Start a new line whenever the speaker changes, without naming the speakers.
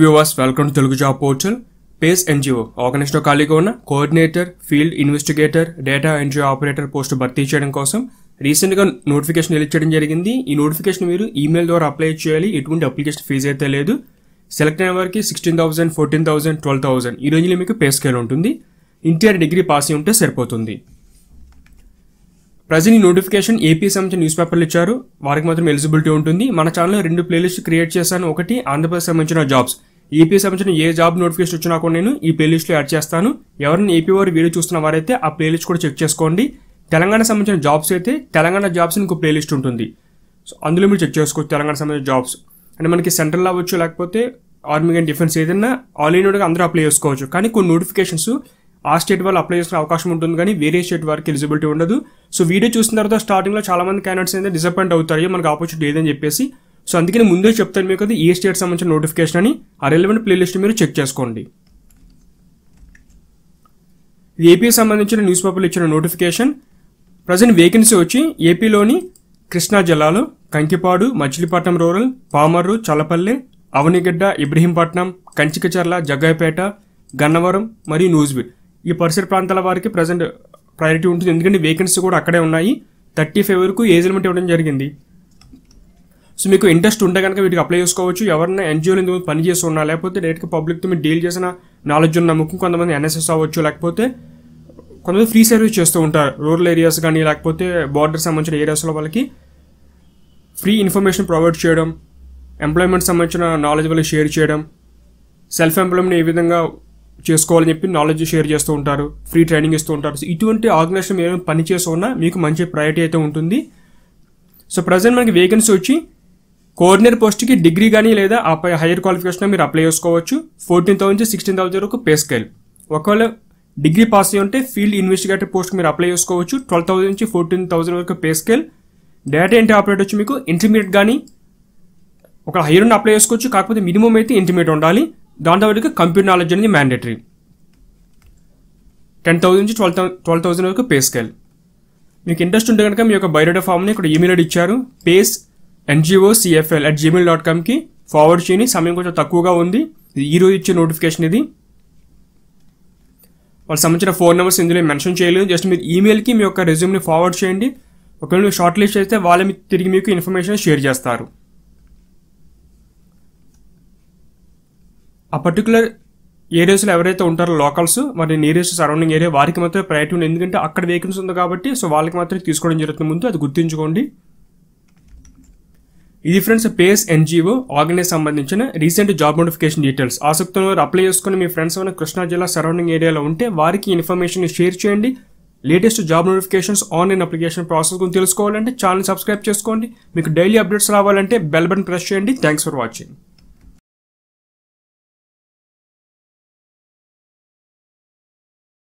viewers welcome to Telugu job portal Pace NGO organisation ఖాళీగా ఉన్న coordinator field investigator data NGO operator post భర్తీ చేయడం కోసం రీసెంట్గా నోటిఫికేషన్ రిలీజ్ చేయడం జరిగింది ఈ నోటిఫికేషన్ మీరు ఈమెయిల్ ద్వారా అప్లై చేయాలి ఎటువంటి అప్లికేషన్ ఫీజు అయితే లేదు సెలెక్ట్ అయిన వారికి sixteen thousand fourteen thousand twelve thousand ఈ రేంజ్లో మీకు పే స్కేల్ ఉంటుంది ఇంటీఆర్ డిగ్రీ పాస్ అయి ఉంటే సరిపోతుంది ప్రజెంట్ ఈ నోటిఫికేషన్ ఏపీ సంబంధించిన న్యూస్ పేపర్లు ఇచ్చారు వారికి మాత్రం ఎలిజిబిలిటీ ఉంటుంది మన ఛానల్లో రెండు ప్లేలిస్ట్ క్రియేట్ చేశాను ఒకటి ఆంధ్రప్రదేశ్ సంబంధించిన జాబ్స్ ఏపీ సంబంధించిన ఏ జాబ్ నోటిఫికేషన్ వచ్చినా కూడా నేను ఈ ప్లేలిస్ట్లో యాడ్ చేస్తాను ఎవరిని ఏపీ వారు వీడియో చూస్తున్న వారైతే ఆ ప్లేలిస్ట్ కూడా చెక్ చేసుకోండి తెలంగాణ సంబంధించిన జాబ్స్ అయితే తెలంగాణ జాబ్స్ ఇంకో ప్లేలిస్ట్ ఉంటుంది సో అందులో మీరు చెక్ చేసుకోవచ్చు తెలంగాణ సంబంధించిన జాబ్స్ అంటే మనకి సెంట్రల్ అవ్వచ్చు లేకపోతే ఆర్మీ అండ్ డిఫెన్స్ ఏదైనా ఆల్ ఇన్ అందరూ అప్లై చేసుకోవచ్చు కానీ కొన్ని నోటిఫికేషన్స్ ఆ స్టేట్ వాళ్ళు అప్లై చేసుకునే అవకాశం ఉంటుంది కానీ వేరే స్టేట్ వారికి ఎలిజిబిలిటీ ఉండదు సో వీడియో చూసిన తర్వాత స్టార్టింగ్లో చాలా మంది క్యాండిడేట్స్ అయితే డిసప్పాయింట్ అవుతారు మనకు ఆపర్చునిటీ లేదని చెప్పేసి సో అందుకని ముందే చెప్తాను మీకు అది ఏ స్టేట్ సంబంధించిన నోటిఫికేషన్ అని ఆ రిలవెంట్ ప్లేలిస్ట్ మీరు చెక్ చేసుకోండి ఏపీ ఏపీకి సంబంధించిన న్యూస్ పేపర్లు ఇచ్చిన నోటిఫికేషన్ ప్రజెంట్ వేకెన్సీ వచ్చి ఏపీలోని కృష్ణా జిల్లాలో కంకిపాడు మచిలీపట్నం రూరల్ పామర్రు చల్లపల్లి అవనిగడ్డ ఇబ్రహీంపట్నం కంచికచర్ల జగ్గాయపేట గన్నవరం మరియు న్యూస్బిట్ ఈ పరిసర ప్రాంతాల వారికి ప్రజెంట్ ప్రయారిటీ ఉంటుంది ఎందుకంటే వేకెన్సీ కూడా అక్కడే ఉన్నాయి థర్టీ ఫైవ్ వరకు ఏజ్ లిమిట్ ఇవ్వడం జరిగింది సో మీకు ఇంట్రెస్ట్ ఉంటే కనుక వీటికి అప్లై చేసుకోవచ్చు ఎవరైనా ఎన్జిఓలు ఇంతకుముందు పని ఉన్నా లేకపోతే డైరెక్ట్గా పబ్లిక్తో మీరు డీల్ చేసిన నాలెడ్జ్ ఉన్న ముఖ్యం కొంతమంది ఎన్ఎస్ఎస్ అవ్వచ్చు లేకపోతే కొంతమంది ఫ్రీ సర్వీస్ చేస్తూ ఉంటారు రూరల్ ఏరియాస్ కానీ లేకపోతే బార్డర్ సంబంధించిన ఏరియాస్లో వాళ్ళకి ఫ్రీ ఇన్ఫర్మేషన్ ప్రొవైడ్ చేయడం ఎంప్లాయ్మెంట్ సంబంధించిన నాలెడ్జ్ వాళ్ళకి షేర్ చేయడం సెల్ఫ్ ఎంప్లాయ్మెంట్ ఏ విధంగా చేసుకోవాలని చెప్పి నాలెడ్జ్ షేర్ చేస్తూ ఉంటారు ఫ్రీ ట్రైనింగ్ ఇస్తూ ఉంటారు సో ఇటువంటి ఆర్గనైజేషన్ ఏమైనా పనిచేస్తూ ఉన్నా మీకు మంచి ప్రయారిటీ అయితే ఉంటుంది సో ప్రజెంట్ మనకి వేకెన్సీ వచ్చి కోఆర్డినేటర్ పోస్ట్కి డిగ్రీ కానీ లేదా ఆపై హైయర్ క్వాలిఫికేషన్ మీరు అప్లై చేసుకోవచ్చు ఫోర్టీన్ థౌసండ్ నుంచి సిక్స్టీన్ థౌసండ్ వరకు పే స్కేల్ ఒకవేళ డిగ్రీ పాస్ అయ్యి ఉంటే ఫీల్డ్ ఇన్వెస్టిగేటర్ పోస్ట్కి మీరు అప్లై చేసుకోవచ్చు ట్వెల్వ్ థౌసండ్ నుంచి ఫోర్టీన్ థౌసండ్ వరకు pay scale data entry operate వచ్చి మీకు ఇంటర్మీడియట్ కానీ ఒక హైయర్ అప్లై చేసుకోవచ్చు కాకపోతే మినిమం అయితే ఇంటర్మీడియట్ ఉండాలి దాంతోపాటుగా కంప్యూటర్ నాలెడ్జ్ అనేది మ్యాండేటరీ టెన్ థౌసండ్ నుంచి ట్వెల్వ్ ట్వెల్వ్ థౌసండ్ వరకు పే స్కేల్ మీకు ఇంట్రెస్ట్ ఉంటే కనుక మీ యొక్క బయోడేటా ఫామ్ని ఇక్కడ ఈమెయిల్ ఇచ్చారు pace NGO CFL at Gmail dot కామ్కి ఫార్వర్డ్ చేయని సమయం కొంచెం తక్కువగా ఉంది ఈరోజు ఇచ్చే నోటిఫికేషన్ ఇది వాళ్ళకి సంబంధించిన ఫోన్ నెంబర్స్ ఇందులో మెన్షన్ చేయలేదు జస్ట్ మీరు ఈమెయిల్కి మీ యొక్క రెజ్యూమ్ని ఫార్వర్డ్ చేయండి ఒకవేళ మీరు షార్ట్ లిస్ట్ చేస్తే వాళ్ళు తిరిగి మీకు ఇన్ఫర్మేషన్ షేర్ చేస్తారు ఆ పర్టికులర్ ఏరియాస్లో ఎవరైతే ఉంటారో లోకల్స్ మరి నియరెస్ట్ సరౌండింగ్ ఏరియా వారికి మాత్రమే ప్రయారిటీ ఉంది ఎందుకంటే అక్కడ వెహికల్స్ ఉంది కాబట్టి సో వాళ్ళకి మాత్రమే తీసుకోవడం జరుగుతుంది ముందు అది గుర్తుంచుకోండి ఇది ఫ్రెండ్స్ పేస్ ఎన్జిఓ ఆర్గనైజ్ సంబంధించిన రీసెంట్ జాబ్ నోటిఫికేషన్ డీటెయిల్స్ ఆసక్తి అప్లై చేసుకుని మీ ఫ్రెండ్స్ ఉన్న కృష్ణా జిల్లా సరౌండింగ్ ఏరియాలో ఉంటే వారికి ఇన్ఫర్మేషన్ షేర్ చేయండి latest job notifications online application process గురించి తెలుసుకోవాలంటే ఛానల్ సబ్స్క్రైబ్ చేసుకోండి మీకు డైలీ అప్డేట్స్ రావాలంటే బెల్ బటన్ ప్రెస్ చేయండి థ్యాంక్స్ ఫర్ వాచింగ్